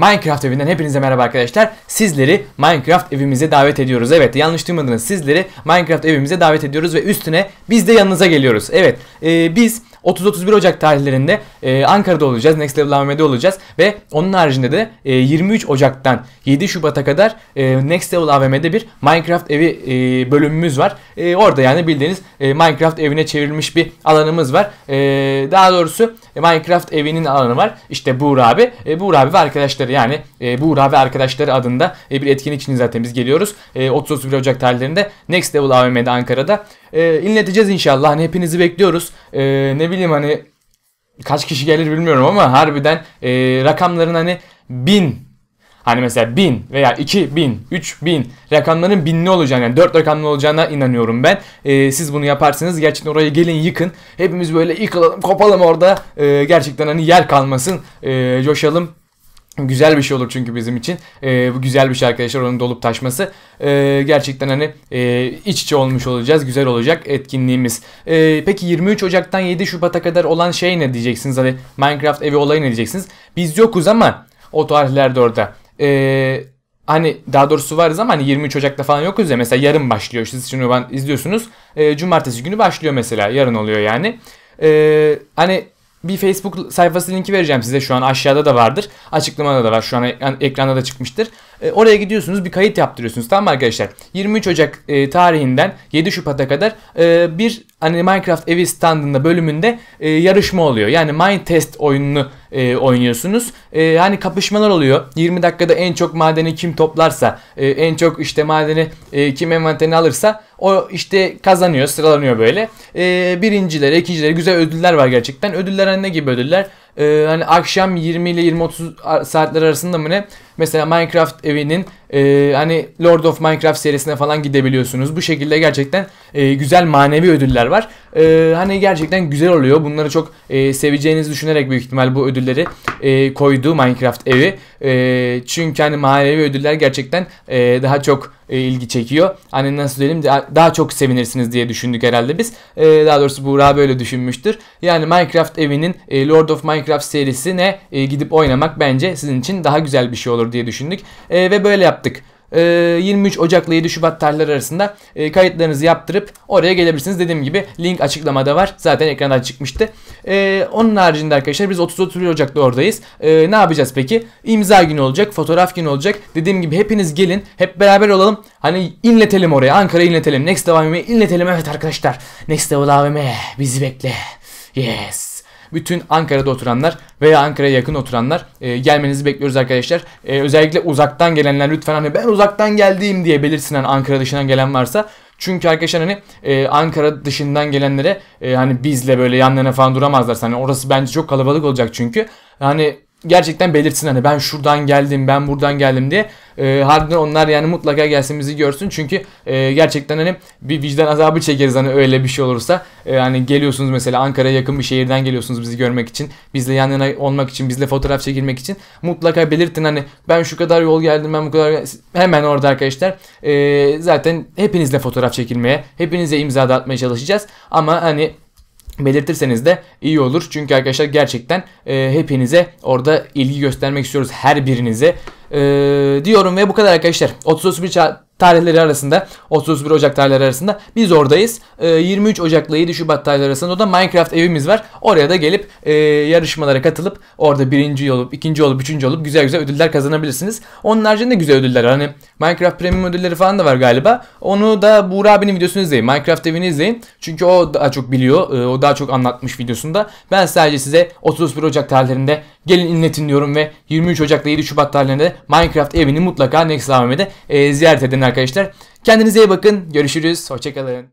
Minecraft evinden hepinize merhaba arkadaşlar. Sizleri Minecraft evimize davet ediyoruz. Evet yanlış duymadınız. Sizleri Minecraft evimize davet ediyoruz ve üstüne biz de yanınıza geliyoruz. Evet e, biz 30-31 Ocak tarihlerinde e, Ankara'da olacağız. Next Level AVM'de olacağız. Ve onun haricinde de e, 23 Ocak'tan 7 Şubat'a kadar e, Next Level AVM'de bir Minecraft evi e, bölümümüz var. E, orada yani bildiğiniz e, Minecraft evine çevrilmiş bir alanımız var. E, daha doğrusu e, Minecraft evinin alanı var. İşte Buğra abi. E, Buğra abi ve arkadaşları yani e, Buğra ve arkadaşları adında e, bir etkinlik için zaten biz geliyoruz. E, 30-31 Ocak tarihlerinde Next Level AVM'de Ankara'da. E, inleteceğiz inşallah. Hani hepinizi bekliyoruz. E, ne ne bileyim hani kaç kişi gelir bilmiyorum ama harbiden e, rakamların hani bin Hani mesela bin veya iki bin üç bin rakamların binli olacağına yani dört rakamlı olacağına inanıyorum ben. Ee, siz bunu yaparsınız gerçekten oraya gelin yıkın. Hepimiz böyle yıkılalım kopalım orada. Ee, gerçekten hani yer kalmasın. Ee, coşalım Güzel bir şey olur çünkü bizim için. E, bu güzel bir şey arkadaşlar onun dolup taşması. E, gerçekten hani e, iç içe olmuş olacağız. Güzel olacak etkinliğimiz. E, peki 23 Ocak'tan 7 Şubat'a kadar olan şey ne diyeceksiniz? Hani Minecraft evi olayı ne diyeceksiniz? Biz yokuz ama o tarihlerde orada. E, hani daha doğrusu varız ama hani 23 Ocak'ta falan yokuz ya. Mesela yarın başlıyor. Siz şimdi ben izliyorsunuz. E, cumartesi günü başlıyor mesela. Yarın oluyor yani. E, hani bir Facebook sayfası linki vereceğim size şu an aşağıda da vardır. Açıklamada da var şu an ekran, ekranda da çıkmıştır. E, oraya gidiyorsunuz bir kayıt yaptırıyorsunuz tamam mı arkadaşlar? 23 Ocak e, tarihinden 7 Şubat'a kadar e, bir hani Minecraft evi standında bölümünde e, yarışma oluyor. Yani mine test oyununu e, oynuyorsunuz. E, hani kapışmalar oluyor. 20 dakikada en çok madeni kim toplarsa, e, en çok işte madeni e, kim envanterini alırsa o işte kazanıyor, sıralanıyor böyle. E, birincilere, ikincilere güzel ödüller var gerçekten. Ödüller hani ne gibi ödüller? e, hani akşam 20 ile 20 saatler arasında mı ne mesela Minecraft evinin e, hani Lord of Minecraft serisine falan gidebiliyorsunuz. Bu şekilde gerçekten e, güzel manevi ödüller var. E, hani gerçekten güzel oluyor. Bunları çok e, seveceğinizi düşünerek büyük ihtimal bu ödülleri e, koydu Minecraft evi. E, çünkü hani manevi ödüller gerçekten e, daha çok e, ilgi çekiyor. Hani nasıl söyleyeyim daha çok sevinirsiniz diye düşündük herhalde biz. E, daha doğrusu Buğra böyle düşünmüştür. Yani Minecraft evinin e, Lord of Minecraft serisine e, gidip oynamak bence sizin için daha güzel bir şey olur diye düşündük. E, ve böyle yaptık. 23 Ocak ile 7 Şubat tarihleri arasında e, kayıtlarınızı yaptırıp oraya gelebilirsiniz. Dediğim gibi link açıklamada var. Zaten ekranda çıkmıştı. Ee, onun haricinde arkadaşlar biz 30-31 Ocak'ta oradayız. Ee, ne yapacağız peki? İmza günü olacak, fotoğraf günü olacak. Dediğim gibi hepiniz gelin. Hep beraber olalım. Hani inletelim oraya. Ankara'yı inletelim. Next AVM'ye inletelim. Evet arkadaşlar. Next AVM'ye bizi bekle. Yes bütün Ankara'da oturanlar veya Ankara'ya yakın oturanlar e, gelmenizi bekliyoruz arkadaşlar. E, özellikle uzaktan gelenler lütfen hani ben uzaktan geldiğim diye belirsin hani Ankara dışından gelen varsa. Çünkü arkadaşlar hani e, Ankara dışından gelenlere e, hani bizle böyle yanlarına falan duramazlar. Hani orası bence çok kalabalık olacak çünkü. Hani gerçekten belirtsin hani ben şuradan geldim ben buradan geldim diye. E, harbiden onlar yani mutlaka gelsin bizi görsün. Çünkü e, gerçekten hani bir vicdan azabı çekeriz hani öyle bir şey olursa. E, hani geliyorsunuz mesela Ankara'ya yakın bir şehirden geliyorsunuz bizi görmek için. Bizle yan yana olmak için, bizle fotoğraf çekilmek için. Mutlaka belirtin hani ben şu kadar yol geldim ben bu kadar hemen orada arkadaşlar. E, zaten hepinizle fotoğraf çekilmeye, hepinize imza dağıtmaya çalışacağız. Ama hani belirtirseniz de iyi olur. Çünkü arkadaşlar gerçekten e, hepinize orada ilgi göstermek istiyoruz her birinize. E, diyorum ve bu kadar arkadaşlar. 30 tarihleri arasında 31 Ocak tarihleri arasında biz oradayız. E, 23 ile 7 Şubat tarihleri arasında da Minecraft evimiz var. Oraya da gelip e, yarışmalara katılıp orada birinci olup, ikinci olup, üçüncü olup güzel güzel ödüller kazanabilirsiniz. Onun haricinde güzel ödüller. Hani Minecraft Premium ödülleri falan da var galiba. Onu da Buğra abinin videosunu izleyin. Minecraft evini izleyin. Çünkü o daha çok biliyor. E, o daha çok anlatmış videosunda. Ben sadece size 31 Ocak tarihlerinde gelin inletin diyorum ve 23 Ocak ile 7 Şubat tarihlerinde Minecraft evini mutlaka Next AVM'de e, ziyaret edin arkadaşlar. Kendinize iyi bakın. Görüşürüz. Hoşçakalın.